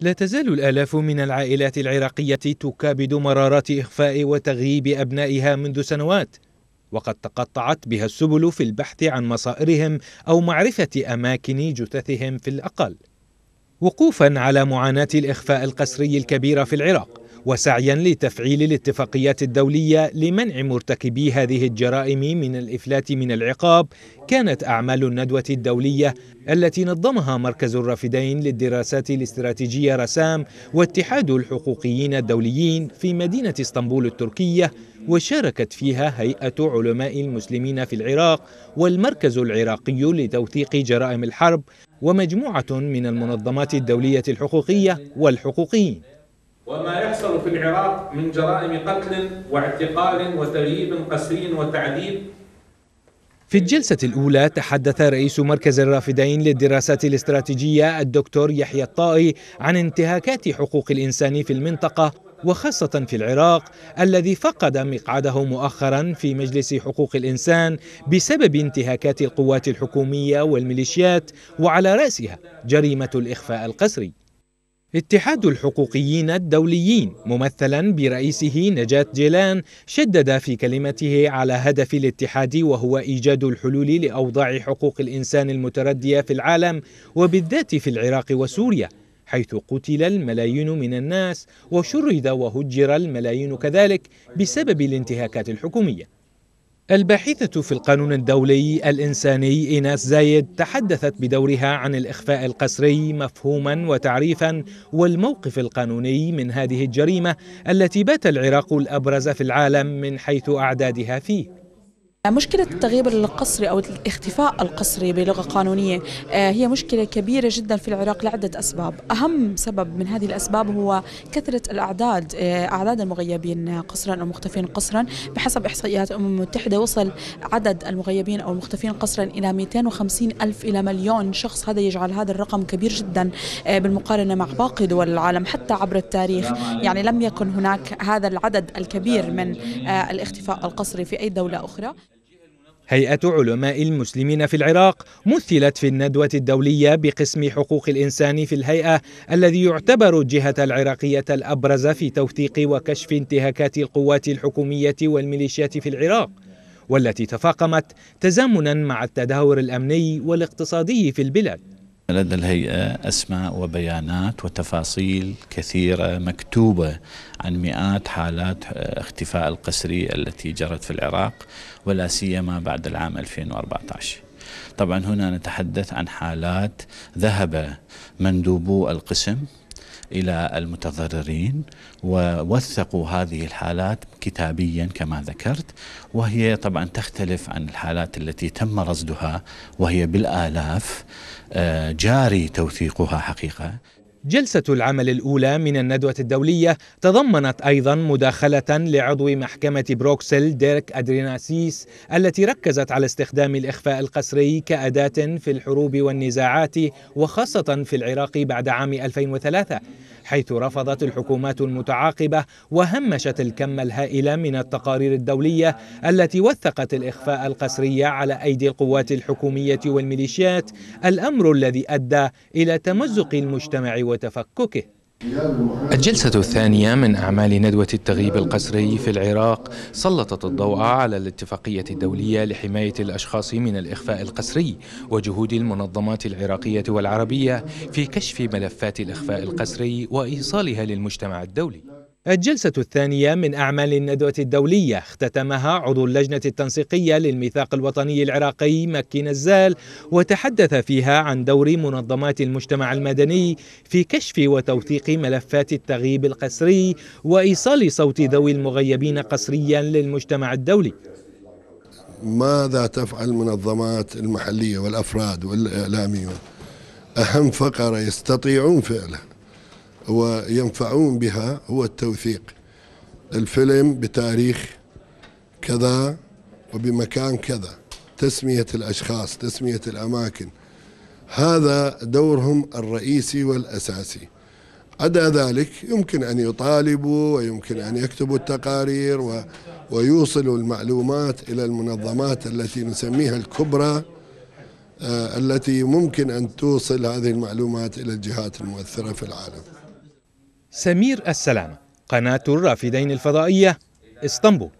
لا تزال الآلاف من العائلات العراقية تكابد مرارات إخفاء وتغييب أبنائها منذ سنوات وقد تقطعت بها السبل في البحث عن مصائرهم أو معرفة أماكن جثثهم في الأقل وقوفا على معاناة الإخفاء القسري الكبيرة في العراق وسعيا لتفعيل الاتفاقيات الدولية لمنع مرتكبي هذه الجرائم من الإفلات من العقاب كانت أعمال الندوة الدولية التي نظمها مركز الرافدين للدراسات الاستراتيجية رسام واتحاد الحقوقيين الدوليين في مدينة اسطنبول التركية وشاركت فيها هيئة علماء المسلمين في العراق والمركز العراقي لتوثيق جرائم الحرب ومجموعة من المنظمات الدولية الحقوقية والحقوقيين وما يحصل في العراق من جرائم قتل واعتقال وتغييب قسري وتعذيب في الجلسة الأولى تحدث رئيس مركز الرافدين للدراسات الاستراتيجية الدكتور يحيى الطائي عن انتهاكات حقوق الإنسان في المنطقة وخاصة في العراق الذي فقد مقعده مؤخرا في مجلس حقوق الإنسان بسبب انتهاكات القوات الحكومية والميليشيات وعلى رأسها جريمة الإخفاء القسري اتحاد الحقوقيين الدوليين ممثلا برئيسه نجاة جيلان شدد في كلمته على هدف الاتحاد وهو إيجاد الحلول لأوضاع حقوق الإنسان المتردية في العالم وبالذات في العراق وسوريا حيث قتل الملايين من الناس وشرد وهجر الملايين كذلك بسبب الانتهاكات الحكومية الباحثة في القانون الدولي الإنساني إيناس زايد تحدثت بدورها عن الإخفاء القسري مفهوما وتعريفا والموقف القانوني من هذه الجريمة التي بات العراق الأبرز في العالم من حيث أعدادها فيه مشكلة التغيب القسري أو الاختفاء القسري بلغة قانونية آه، هي مشكلة كبيرة جدا في العراق لعدة أسباب أهم سبب من هذه الأسباب هو كثرة الأعداد آه، أعداد المغيبين قسرا أو مختفين قسرا بحسب إحصائيات الأمم المتحدة وصل عدد المغيبين أو المختفين قسرا إلى 250 ألف إلى مليون شخص هذا يجعل هذا الرقم كبير جدا آه، بالمقارنة مع باقي دول العالم حتى عبر التاريخ يعني لم يكن هناك هذا العدد الكبير من الاختفاء القسري في أي دولة أخرى هيئة علماء المسلمين في العراق مثلت في الندوة الدولية بقسم حقوق الإنسان في الهيئة الذي يعتبر الجهة العراقية الأبرز في توثيق وكشف انتهاكات القوات الحكومية والميليشيات في العراق والتي تفاقمت تزامنا مع التدهور الأمني والاقتصادي في البلاد لدى الهيئة أسماء وبيانات وتفاصيل كثيرة مكتوبة عن مئات حالات اختفاء القسري التي جرت في العراق ولا سيما بعد العام 2014 طبعا هنا نتحدث عن حالات ذهب مندوبو القسم إلى المتضررين ووثقوا هذه الحالات كتابيا كما ذكرت وهي طبعا تختلف عن الحالات التي تم رصدها وهي بالآلاف آه، جاري توثيقها حقيقة جلسة العمل الأولى من الندوة الدولية تضمنت أيضا مداخلة لعضو محكمة بروكسل ديرك أدريناسيس التي ركزت على استخدام الإخفاء القسري كأداة في الحروب والنزاعات وخاصة في العراق بعد عام 2003 حيث رفضت الحكومات المتعاقبة وهمشت الكم الهائل من التقارير الدولية التي وثقت الإخفاء القسري على أيدي القوات الحكومية والميليشيات الأمر الذي أدى إلى تمزق المجتمع وتفككه الجلسة الثانية من أعمال ندوة التغييب القسري في العراق سلطت الضوء على الاتفاقية الدولية لحماية الأشخاص من الإخفاء القسري وجهود المنظمات العراقية والعربية في كشف ملفات الإخفاء القسري وإيصالها للمجتمع الدولي الجلسة الثانية من أعمال الندوة الدولية اختتمها عضو اللجنة التنسيقية للميثاق الوطني العراقي مكي نزال وتحدث فيها عن دور منظمات المجتمع المدني في كشف وتوثيق ملفات التغييب القسري وإيصال صوت ذوي المغيبين قسريا للمجتمع الدولي ماذا تفعل المنظمات المحلية والأفراد والإعلاميون أهم فقرة يستطيعون فعلها وينفعون بها هو التوثيق الفيلم بتاريخ كذا وبمكان كذا تسمية الأشخاص تسمية الأماكن هذا دورهم الرئيسي والأساسي عدا ذلك يمكن أن يطالبوا ويمكن أن يكتبوا التقارير و ويوصلوا المعلومات إلى المنظمات التي نسميها الكبرى آه، التي ممكن أن توصل هذه المعلومات إلى الجهات المؤثرة في العالم سمير السلامة قناة الرافدين الفضائية اسطنبول